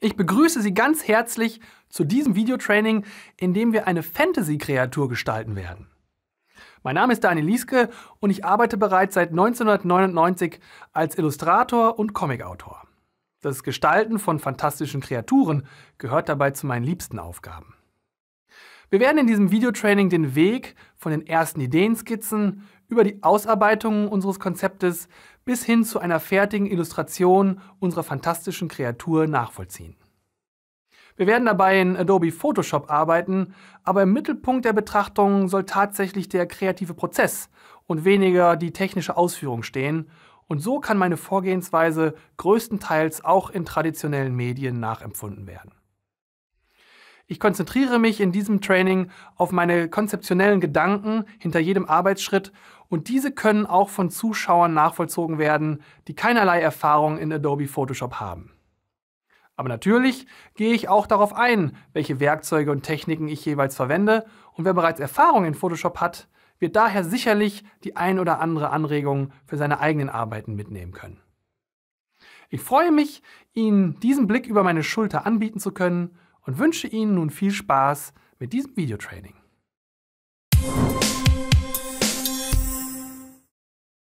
Ich begrüße Sie ganz herzlich zu diesem Videotraining, in dem wir eine Fantasy-Kreatur gestalten werden. Mein Name ist Daniel Lieske und ich arbeite bereits seit 1999 als Illustrator und Comicautor. Das Gestalten von fantastischen Kreaturen gehört dabei zu meinen liebsten Aufgaben. Wir werden in diesem Videotraining den Weg von den ersten Ideenskizzen über die Ausarbeitung unseres Konzeptes bis hin zu einer fertigen Illustration unserer fantastischen Kreatur nachvollziehen. Wir werden dabei in Adobe Photoshop arbeiten, aber im Mittelpunkt der Betrachtung soll tatsächlich der kreative Prozess und weniger die technische Ausführung stehen. Und so kann meine Vorgehensweise größtenteils auch in traditionellen Medien nachempfunden werden. Ich konzentriere mich in diesem Training auf meine konzeptionellen Gedanken hinter jedem Arbeitsschritt und diese können auch von Zuschauern nachvollzogen werden, die keinerlei Erfahrung in Adobe Photoshop haben. Aber natürlich gehe ich auch darauf ein, welche Werkzeuge und Techniken ich jeweils verwende und wer bereits Erfahrung in Photoshop hat, wird daher sicherlich die ein oder andere Anregung für seine eigenen Arbeiten mitnehmen können. Ich freue mich, Ihnen diesen Blick über meine Schulter anbieten zu können und wünsche Ihnen nun viel Spaß mit diesem Videotraining.